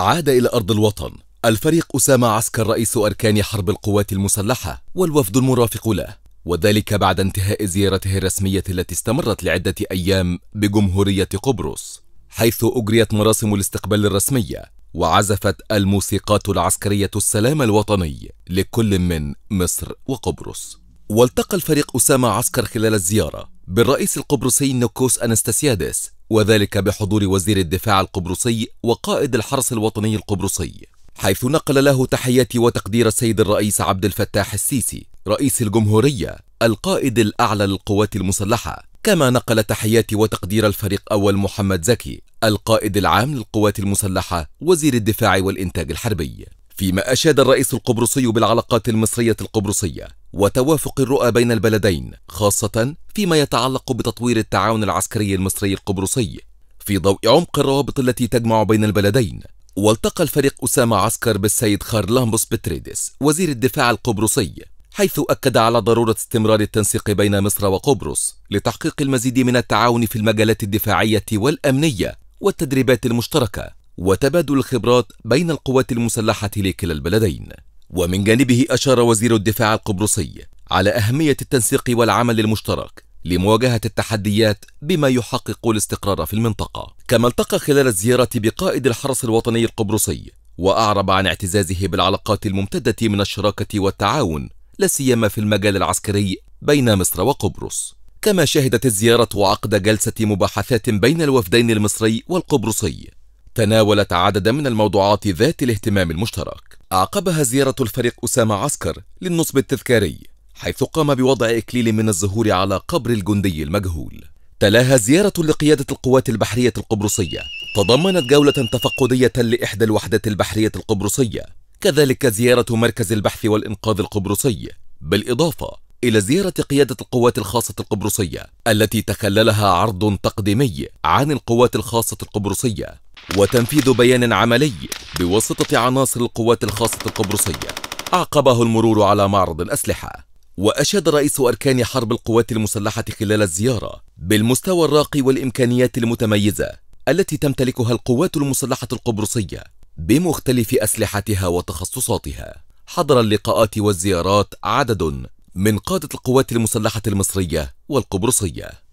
عاد إلى أرض الوطن الفريق أسامة عسكر رئيس أركان حرب القوات المسلحة والوفد المرافق له وذلك بعد انتهاء زيارته الرسمية التي استمرت لعدة أيام بجمهورية قبرص حيث أجريت مراسم الاستقبال الرسمية وعزفت الموسيقات العسكرية السلام الوطني لكل من مصر وقبرص والتقى الفريق أسامة عسكر خلال الزيارة بالرئيس القبرصي نوكوس أنستاسيادس وذلك بحضور وزير الدفاع القبرصي وقائد الحرس الوطني القبرصي حيث نقل له تحياتي وتقدير السيد الرئيس عبد الفتاح السيسي رئيس الجمهورية القائد الأعلى للقوات المسلحة كما نقل تحياتي وتقدير الفريق أول محمد زكي القائد العام للقوات المسلحة وزير الدفاع والإنتاج الحربي فيما أشاد الرئيس القبرصي بالعلاقات المصرية القبرصية وتوافق الرؤى بين البلدين خاصة فيما يتعلق بتطوير التعاون العسكري المصري القبرصي في ضوء عمق الروابط التي تجمع بين البلدين والتقى الفريق أسامة عسكر بالسيد خارلامبوس بتريدس وزير الدفاع القبرصي حيث أكد على ضرورة استمرار التنسيق بين مصر وقبرص لتحقيق المزيد من التعاون في المجالات الدفاعية والأمنية والتدريبات المشتركة وتبادل الخبرات بين القوات المسلحة لكلا البلدين ومن جانبه أشار وزير الدفاع القبرصي على أهمية التنسيق والعمل المشترك لمواجهة التحديات بما يحقق الاستقرار في المنطقة كما التقى خلال الزيارة بقائد الحرس الوطني القبرصي وأعرب عن اعتزازه بالعلاقات الممتدة من الشراكة والتعاون سيما في المجال العسكري بين مصر وقبرص كما شهدت الزيارة عقد جلسة مباحثات بين الوفدين المصري والقبرصي تناولت عددا من الموضوعات ذات الاهتمام المشترك أعقبها زيارة الفريق أسامة عسكر للنصب التذكاري حيث قام بوضع إكليل من الزهور على قبر الجندي المجهول تلاها زيارة لقيادة القوات البحرية القبرصية تضمنت جولة تفقدية لإحدى الوحدات البحرية القبرصية كذلك زيارة مركز البحث والإنقاذ القبرصي بالإضافة إلى زيارة قيادة القوات الخاصة القبرصية التي تخللها عرض تقديمي عن القوات الخاصة القبرصية وتنفيذ بيان عملي بواسطة عناصر القوات الخاصة القبرصية أعقبه المرور على معرض الأسلحة وأشاد رئيس أركان حرب القوات المسلحة خلال الزيارة بالمستوى الراقي والإمكانيات المتميزة التي تمتلكها القوات المسلحة القبرصية بمختلف أسلحتها وتخصصاتها حضر اللقاءات والزيارات عدد من قادة القوات المسلحة المصرية والقبرصية